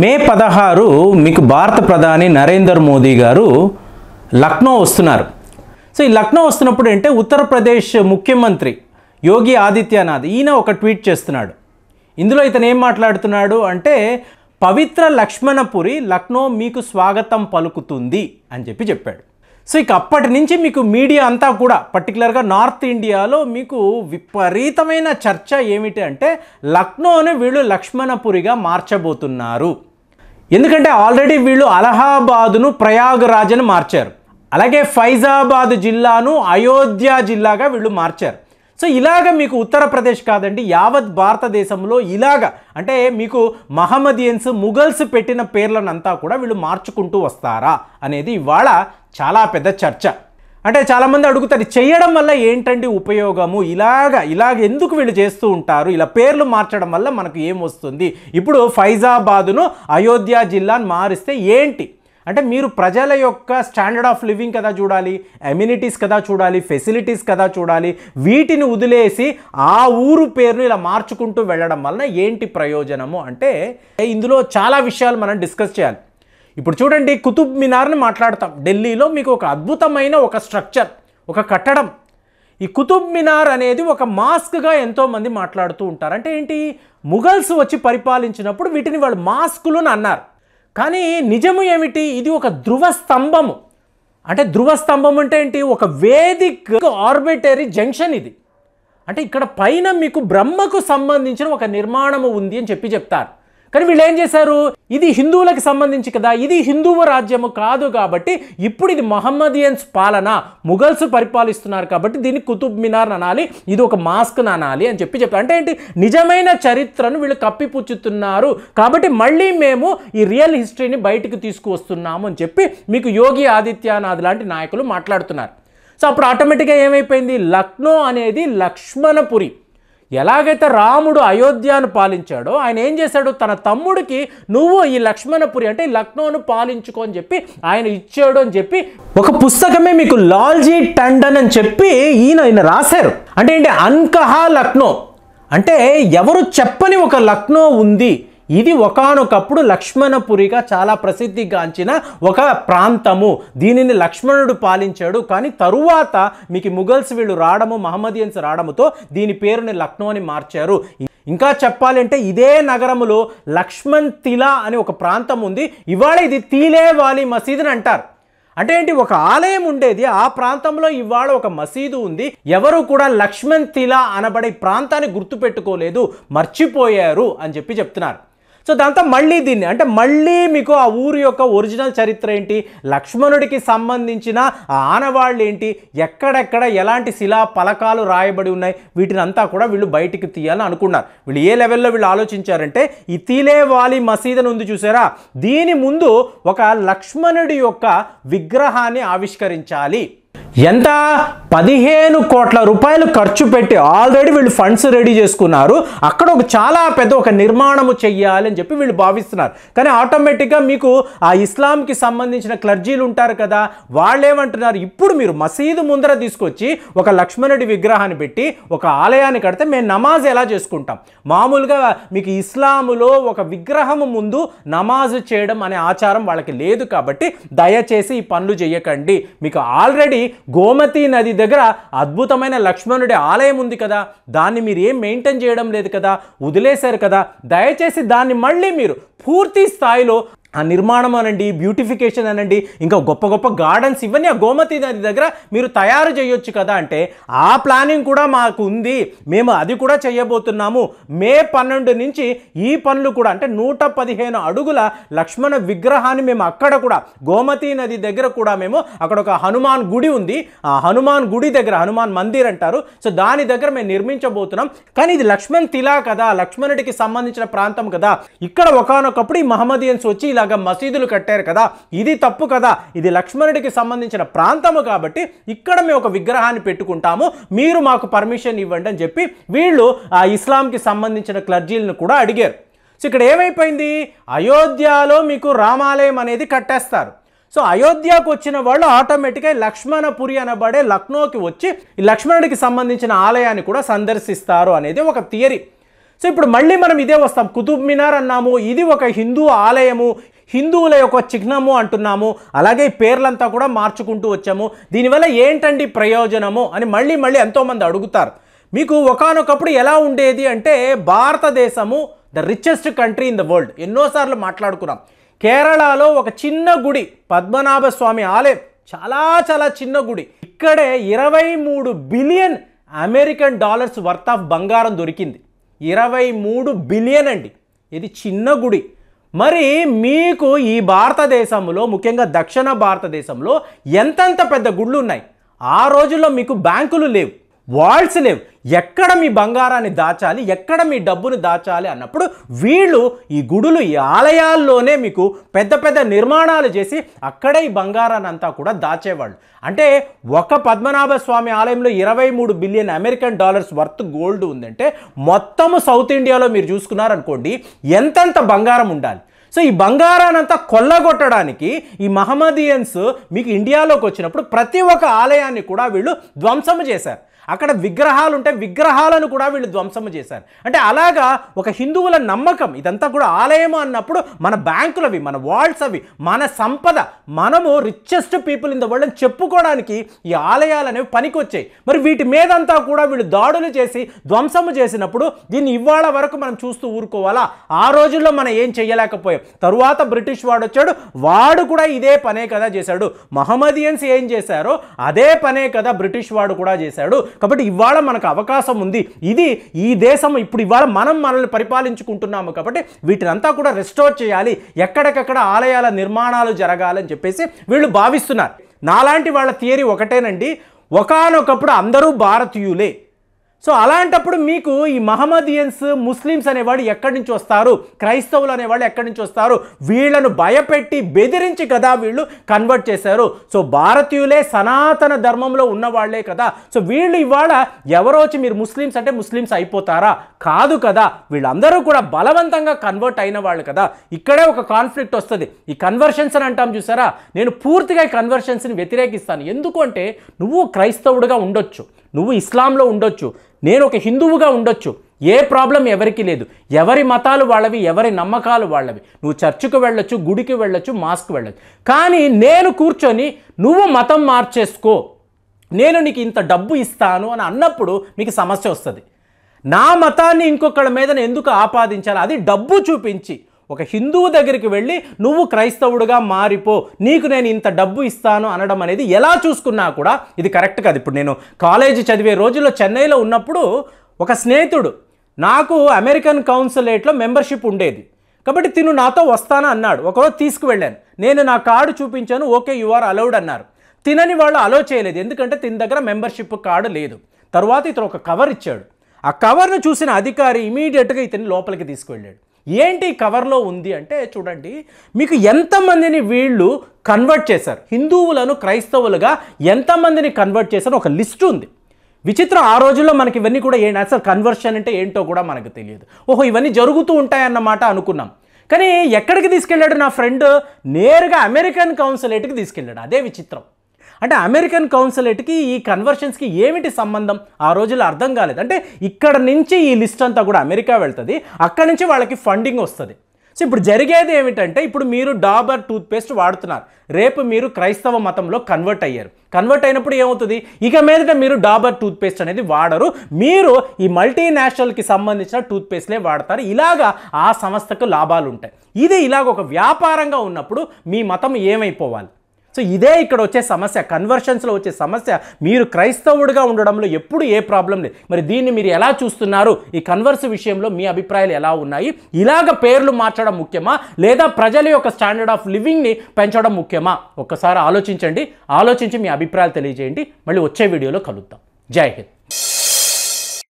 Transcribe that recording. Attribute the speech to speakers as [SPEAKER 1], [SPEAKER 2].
[SPEAKER 1] మే పదహారు మీకు భారత ప్రధాని నరేంద్ర మోదీ గారు లక్నో వస్తున్నారు సో ఈ లక్నో వస్తున్నప్పుడు అంటే ఉత్తరప్రదేశ్ ముఖ్యమంత్రి యోగి ఆదిత్యనాథ్ ఈయన ఒక ట్వీట్ చేస్తున్నాడు ఇందులో ఇతను ఏం మాట్లాడుతున్నాడు అంటే పవిత్ర లక్ష్మణపురి లక్నో మీకు స్వాగతం పలుకుతుంది అని చెప్పి చెప్పాడు సో ఇక అప్పటి నుంచి మీకు మీడియా అంతా కూడా పర్టికులర్గా నార్త్ ఇండియాలో మీకు విపరీతమైన చర్చ ఏమిటి అంటే లక్నోను వీళ్ళు లక్ష్మణపురిగా మార్చబోతున్నారు ఎందుకంటే ఆల్రెడీ వీళ్ళు అలహాబాదును ప్రయాగరాజను మార్చారు అలాగే ఫైజాబాద్ జిల్లాను అయోధ్య జిల్లాగా వీళ్ళు మార్చారు సో ఇలాగ మీకు ఉత్తరప్రదేశ్ కాదండి యావత్ భారతదేశంలో ఇలాగ అంటే మీకు మహమ్మదియన్స్ ముగల్స్ పెట్టిన పేర్లనంతా కూడా వీళ్ళు మార్చుకుంటూ వస్తారా అనేది ఇవాళ చాలా పెద్ద చర్చ అంటే చాలామంది అడుగుతారు చేయడం వల్ల ఏంటండి ఉపయోగము ఇలాగ ఇలాగ ఎందుకు వీళ్ళు చేస్తూ ఉంటారు ఇలా పేర్లు మార్చడం వల్ల మనకు ఏమొస్తుంది ఇప్పుడు ఫైజాబాదును అయోధ్య జిల్లాను మారిస్తే ఏంటి అంటే మీరు ప్రజల యొక్క స్టాండర్డ్ ఆఫ్ లివింగ్ కదా చూడాలి అమ్యూనిటీస్ కదా చూడాలి ఫెసిలిటీస్ కదా చూడాలి వీటిని వదిలేసి ఆ ఊరు పేరును ఇలా మార్చుకుంటూ వెళ్ళడం వలన ఏంటి ప్రయోజనము అంటే ఇందులో చాలా విషయాలు మనం డిస్కస్ చేయాలి ఇప్పుడు చూడండి కుతుబ్ మినార్ని మాట్లాడతాం ఢిల్లీలో మీకు ఒక అద్భుతమైన ఒక స్ట్రక్చర్ ఒక కట్టడం ఈ కుతుబ్ మినార్ అనేది ఒక మాస్క్గా ఎంతోమంది మాట్లాడుతూ ఉంటారు అంటే ఏంటి ముఘల్స్ వచ్చి పరిపాలించినప్పుడు వీటిని వాళ్ళు మాస్కులు అన్నారు కానీ నిజము ఏమిటి ఇది ఒక ధృవ స్తంభము అంటే ధృవ స్తంభం అంటే ఏంటి ఒక వేదిక్ ఆర్బిటరీ జంక్షన్ ఇది అంటే ఇక్కడ పైన మీకు బ్రహ్మకు సంబంధించిన ఒక నిర్మాణము ఉంది అని చెప్పి చెప్తారు కానీ వీళ్ళు ఏం చేశారు ఇది హిందువులకు సంబంధించి కదా ఇది హిందువు రాజ్యము కాదు కాబట్టి ఇప్పుడు ఇది మహమ్మదియన్స్ పాలన ముగల్స్ పరిపాలిస్తున్నారు కాబట్టి దీన్ని కుతుబ్ మినార్ అనాలి ఇది ఒక మాస్క్ అనాలి అని చెప్పి చెప్తారు అంటే ఏంటి నిజమైన చరిత్రను వీళ్ళు కప్పిపుచ్చుతున్నారు కాబట్టి మళ్ళీ మేము ఈ రియల్ హిస్టరీని బయటకు తీసుకువస్తున్నాము అని చెప్పి మీకు యోగి ఆదిత్యనాథ్ లాంటి నాయకులు మాట్లాడుతున్నారు సో అప్పుడు ఆటోమేటిక్గా ఏమైపోయింది లక్నో అనేది లక్ష్మణపురి ఎలాగైతే రాముడు అయోధ్యను పాలించాడో ఆయన ఏం చేశాడు తన తమ్ముడికి నువ్వు ఈ లక్ష్మణపురి అంటే లక్నోను పాలించుకో అని చెప్పి ఆయన ఇచ్చాడు అని చెప్పి ఒక పుస్తకమే మీకు లాల్జీ టండన్ అని చెప్పి ఈయన ఈయన రాశారు అంటే ఏంటి అన్కహా లక్నో అంటే ఎవరు చెప్పని ఒక లక్నో ఉంది ఇది ఒకనొకప్పుడు లక్ష్మణపురిగా చాలా ప్రసిద్ధిగాంచిన ఒక ప్రాంతము దీనిని లక్ష్మణుడు పాలించాడు కానీ తరువాత మీకు ముగల్స్ వీళ్ళు రావడము మహమ్మదియన్స్ రావడముతో దీని పేరుని లక్నో అని మార్చారు ఇంకా చెప్పాలంటే ఇదే నగరములో లక్ష్మణ్ తిలా అని ఒక ప్రాంతం ఉంది ఇవాళ ఇది తీలే వాలి అని అంటారు అంటే ఏంటి ఒక ఆలయం ఉండేది ఆ ప్రాంతంలో ఇవాళ ఒక మసీదు ఉంది ఎవరు కూడా లక్ష్మణ్ తిలా అనబడే ప్రాంతాన్ని గుర్తుపెట్టుకోలేదు మర్చిపోయారు అని చెప్పి చెప్తున్నారు సో దాంతో మళ్ళీ దీన్ని అంటే మళ్ళీ మీకు ఆ ఊరి యొక్క ఒరిజినల్ చరిత్ర ఏంటి లక్ష్మణుడికి సంబంధించిన ఆనవాళ్ళు ఏంటి ఎక్కడెక్కడ ఎలాంటి శిలా పలకాలు రాయబడి ఉన్నాయి వీటిని అంతా కూడా వీళ్ళు బయటికి తీయాలని అనుకున్నారు వీళ్ళు ఏ లెవెల్లో వీళ్ళు ఆలోచించారంటే ఈ తీలే వాలి మసీదని ఉంది చూసారా దీని ముందు ఒక లక్ష్మణుడి యొక్క విగ్రహాన్ని ఆవిష్కరించాలి ఎంత పదిహేను కోట్ల రూపాయలు ఖర్చు పెట్టి ఆల్రెడీ వీళ్ళు ఫండ్స్ రెడీ చేసుకున్నారు అక్కడ ఒక చాలా పెద్ద ఒక నిర్మాణము చెయ్యాలి అని చెప్పి వీళ్ళు భావిస్తున్నారు కానీ ఆటోమేటిక్గా మీకు ఆ ఇస్లాంకి సంబంధించిన క్లర్జీలు ఉంటారు కదా వాళ్ళు ఏమంటున్నారు ఇప్పుడు మీరు మసీదు ముందర తీసుకొచ్చి ఒక లక్ష్మణుడి విగ్రహాన్ని పెట్టి ఒక ఆలయాన్ని కడితే మేము నమాజ్ ఎలా చేసుకుంటాం మామూలుగా మీకు ఇస్లాములో ఒక విగ్రహము ముందు నమాజ్ చేయడం అనే ఆచారం వాళ్ళకి లేదు కాబట్టి దయచేసి ఈ పనులు చేయకండి మీకు ఆల్రెడీ గోమతి నది దగ్గర అద్భుతమైన లక్ష్మణుడి ఆలయం ఉంది కదా దాన్ని మీరు ఏం మెయింటైన్ చేయడం లేదు కదా వదిలేశారు కదా దయచేసి దాన్ని మళ్ళీ మీరు పూర్తి స్థాయిలో ఆ నిర్మాణం అనండి బ్యూటిఫికేషన్ అనండి ఇంకా గొప్ప గొప్ప గార్డెన్స్ ఇవన్నీ ఆ గోమతి నది దగ్గర మీరు తయారు చేయొచ్చు కదా అంటే ఆ ప్లానింగ్ కూడా మాకు ఉంది మేము అది కూడా చేయబోతున్నాము మే పన్నెండు నుంచి ఈ పనులు కూడా అంటే నూట పదిహేను అడుగుల లక్ష్మణ విగ్రహాన్ని మేము అక్కడ కూడా గోమతి నది దగ్గర కూడా మేము అక్కడ ఒక హనుమాన్ గుడి ఉంది ఆ హనుమాన్ గుడి దగ్గర హనుమాన్ మందిర్ అంటారు సో దాని దగ్గర మేము నిర్మించబోతున్నాం కానీ ఇది లక్ష్మణ్ తిలా కదా లక్ష్మణుడికి సంబంధించిన ప్రాంతం కదా ఇక్కడ ఒకనొకప్పుడు ఈ మహమ్మదియన్స్ వచ్చి ఇలా భాగం మసీదులు కట్టారు కదా ఇది తప్పు కదా ఇది లక్ష్మణుడికి సంబంధించిన ప్రాంతము కాబట్టి ఇక్కడ మేము ఒక విగ్రహాన్ని పెట్టుకుంటాము మీరు మాకు పర్మిషన్ ఇవ్వండి అని చెప్పి వీళ్ళు ఆ ఇస్లాంకి సంబంధించిన క్లర్జీలను కూడా అడిగారు సో ఇక్కడ ఏమైపోయింది అయోధ్యలో మీకు రామాలయం అనేది కట్టేస్తారు సో అయోధ్యకు వచ్చిన వాళ్ళు ఆటోమేటిక్గా లక్ష్మణపురి అనబడే లక్నోకి వచ్చి లక్ష్మణుడికి సంబంధించిన ఆలయాన్ని కూడా సందర్శిస్తారు అనేది ఒక థియరీ సో ఇప్పుడు మళ్ళీ మనం ఇదే వస్తాం కుతుబ్ మినార్ అన్నాము ఇది ఒక హిందూ ఆలయము హిందువుల యొక్క చిహ్నము అంటున్నాము అలాగే పేర్లంతా కూడా మార్చుకుంటూ వచ్చాము దీనివల్ల ఏంటండి ప్రయోజనము అని మళ్ళీ మళ్ళీ ఎంతోమంది అడుగుతారు మీకు ఒకనొకప్పుడు ఎలా ఉండేది అంటే భారతదేశము the richest country in the world ఎన్నోసార్లు మాట్లాడుకున్నాం కేరళలో ఒక చిన్న గుడి పద్మనాభ స్వామి ఆలయం చాలా చాలా చిన్న గుడి ఇక్కడే ఇరవై మూడు billion American dollars worth of బంగారం దొరికింది ఇరవై మూడు బిలియన్ అండి ఇది చిన్న గుడి మరి మీకు ఈ భారతదేశంలో ముఖ్యంగా దక్షిణ భారతదేశంలో ఎంతెంత పెద్ద గుళ్ళు ఉన్నాయి ఆ రోజుల్లో మీకు బ్యాంకులు లేవు వాల్స్ లేవు ఎక్కడ మీ బంగారాన్ని దాచాలి ఎక్కడ మీ డబ్బును దాచాలి అన్నప్పుడు వీళ్ళు ఈ గుడులు ఈ ఆలయాల్లోనే మీకు పెద్ద పెద్ద నిర్మాణాలు చేసి అక్కడే ఈ బంగారాన్ని అంతా కూడా దాచేవాళ్ళు అంటే ఒక పద్మనాభ స్వామి ఆలయంలో ఇరవై మూడు billion American dollars worth gold ఉందంటే మొత్తము సౌత్ ఇండియాలో మీరు చూసుకున్నారనుకోండి ఎంతెంత బంగారం ఉండాలి సో ఈ బంగారానంతా కొల్లగొట్టడానికి ఈ మహమ్మదియన్స్ మీకు ఇండియాలోకి వచ్చినప్పుడు ప్రతి ఒక్క ఆలయాన్ని కూడా వీళ్ళు ధ్వంసము చేశారు అక్కడ విగ్రహాలు ఉంటే విగ్రహాలను కూడా వీళ్ళు ధ్వంసం చేశారు అంటే అలాగా ఒక హిందువుల నమ్మకం ఇదంతా కూడా ఆలయం అన్నప్పుడు మన బ్యాంకులవి మన వాల్స్ అవి మన సంపద మనము richest people in the world అని చెప్పుకోవడానికి ఈ ఆలయాలు అనేవి పనికొచ్చాయి మరి వీటి మీదంతా కూడా వీళ్ళు దాడులు చేసి ధ్వంసము చేసినప్పుడు దీన్ని ఇవాళ వరకు మనం చూస్తూ ఊరుకోవాలా ఆ రోజుల్లో మనం ఏం చేయలేకపోయాం తరువాత బ్రిటిష్ వాడు వచ్చాడు వాడు కూడా ఇదే పనే కదా చేశాడు మహమ్మదియన్స్ ఏం చేశారో అదే పనే కదా బ్రిటిష్ వాడు కూడా చేశాడు కాబట్టి ఇవాళ మనకు అవకాశం ఉంది ఇది ఈ దేశం ఇప్పుడు ఇవాళ మనం మనల్ని పరిపాలించుకుంటున్నాము కాబట్టి వీటినంతా కూడా రెస్టోర్ చేయాలి ఎక్కడికక్కడ ఆలయాల నిర్మాణాలు జరగాలని చెప్పేసి వీళ్ళు భావిస్తున్నారు నాలాంటి వాళ్ళ థియరీ ఒకటేనండి ఒకనొకప్పుడు అందరూ భారతీయులే సో అలాంటప్పుడు మీకు ఈ మహమ్మదియన్స్ ముస్లిమ్స్ అనేవాడు ఎక్కడి నుంచి వస్తారు క్రైస్తవులు అనేవాళ్ళు ఎక్కడి నుంచి వస్తారు వీళ్లను భయపెట్టి బెదిరించి కదా వీళ్ళు కన్వర్ట్ చేశారు సో భారతీయులే సనాతన ధర్మంలో ఉన్నవాళ్లే కదా సో వీళ్ళు ఇవాళ ఎవరో వచ్చి మీరు ముస్లిమ్స్ అంటే ముస్లిమ్స్ అయిపోతారా కాదు కదా వీళ్ళందరూ కూడా బలవంతంగా కన్వర్ట్ అయిన వాళ్ళు కదా ఇక్కడే ఒక కాన్ఫ్లిక్ట్ వస్తుంది ఈ కన్వర్షన్స్ అని అంటాం చూసారా నేను పూర్తిగా ఈ కన్వర్షన్స్ని వ్యతిరేకిస్తాను ఎందుకంటే నువ్వు క్రైస్తవుడిగా ఉండొచ్చు నువ్వు ఇస్లాంలో ఉండొచ్చు నేను ఒక హిందువుగా ఉండొచ్చు ఏ ప్రాబ్లం ఎవరికి లేదు ఎవరి మతాలు వాళ్ళవి ఎవరి నమ్మకాలు వాళ్ళవి నువ్వు చర్చికి వెళ్ళొచ్చు గుడికి వెళ్ళొచ్చు మాస్క్ వెళ్ళొచ్చు కానీ నేను కూర్చొని నువ్వు మతం మార్చేసుకో నేను నీకు ఇంత డబ్బు ఇస్తాను అని అన్నప్పుడు నీకు సమస్య వస్తుంది నా మతాన్ని ఇంకొకళ్ళ మీద ఎందుకు ఆపాదించాలి అది డబ్బు చూపించి ఒక హిందువు దగ్గరికి వెళ్ళి నువ్వు క్రైస్తవుడుగా మారిపో నీకు నేను ఇంత డబ్బు ఇస్తాను అనడం అనేది ఎలా చూసుకున్నా కూడా ఇది కరెక్ట్ కాదు ఇప్పుడు నేను కాలేజీ చదివే రోజుల్లో చెన్నైలో ఉన్నప్పుడు ఒక స్నేహితుడు నాకు అమెరికన్ కౌన్సులేట్లో మెంబర్షిప్ ఉండేది కాబట్టి తిను నాతో వస్తాను అన్నాడు ఒకరోజు తీసుకువెళ్ళాను నేను నా కార్డు చూపించాను ఓకే యు ఆర్ అలౌడ్ అన్నారు తినని వాళ్ళు అలో చేయలేదు ఎందుకంటే తిన దగ్గర మెంబర్షిప్ కార్డు లేదు తర్వాత ఇతను ఒక కవర్ ఇచ్చాడు ఆ కవర్ను చూసిన అధికారి ఇమీడియట్గా ఇతన్ని లోపలికి తీసుకువెళ్ళాడు ఏంటి కవర్లో ఉంది అంటే చూడండి మీకు ఎంతమందిని వీళ్ళు కన్వర్ట్ చేశారు హిందువులను క్రైస్తవులుగా ఎంతమందిని కన్వర్ట్ చేశారు ఒక లిస్ట్ ఉంది విచిత్రం ఆ రోజుల్లో మనకి ఇవన్నీ కూడా ఏంటి అసలు కన్వర్షన్ అంటే ఏంటో కూడా మనకు తెలియదు ఓహో ఇవన్నీ జరుగుతూ ఉంటాయన్నమాట అనుకున్నాం కానీ ఎక్కడికి తీసుకెళ్ళాడు నా ఫ్రెండ్ నేరుగా అమెరికన్ కౌన్సిలేట్కి తీసుకెళ్ళాడు అదే విచిత్రం అంటే అమెరికన్ కౌన్సిలేట్కి ఈ కన్వర్షన్స్కి ఏమిటి సంబంధం ఆ రోజుల్లో అర్థం కాలేదు అంటే ఇక్కడ నుంచి ఈ లిస్ట్ అంతా కూడా అమెరికా వెళ్తుంది అక్కడ నుంచి వాళ్ళకి ఫండింగ్ వస్తుంది సో ఇప్పుడు జరిగేది ఏమిటంటే ఇప్పుడు మీరు డాబర్ టూత్పేస్ట్ వాడుతున్నారు రేపు మీరు క్రైస్తవ మతంలో కన్వర్ట్ అయ్యారు కన్వర్ట్ అయినప్పుడు ఏమవుతుంది ఇక మీదట మీరు డాబర్ టూత్పేస్ట్ అనేది వాడరు మీరు ఈ మల్టీనేషనల్కి సంబంధించిన టూత్పేస్ట్లే వాడతారు ఇలాగా ఆ సంస్థకు లాభాలు ఉంటాయి ఇది ఇలాగ ఒక వ్యాపారంగా ఉన్నప్పుడు మీ మతం ఏమైపోవాలి సో ఇదే ఇక్కడ వచ్చే సమస్య కన్వర్షన్స్లో వచ్చే సమస్య మీరు క్రైస్తవుడిగా ఉండడంలో ఎప్పుడు ఏ ప్రాబ్లం లేదు మరి దీన్ని మీరు ఎలా చూస్తున్నారు ఈ కన్వర్స్ విషయంలో మీ అభిప్రాయాలు ఎలా ఉన్నాయి ఇలాగ పేర్లు మార్చడం ముఖ్యమా లేదా ప్రజల యొక్క స్టాండర్డ్ ఆఫ్ లివింగ్ని పెంచడం ముఖ్యమా ఒక్కసారి ఆలోచించండి ఆలోచించి మీ అభిప్రాయాలు తెలియజేయండి మళ్ళీ వచ్చే వీడియోలో కలుద్దాం జై హింద్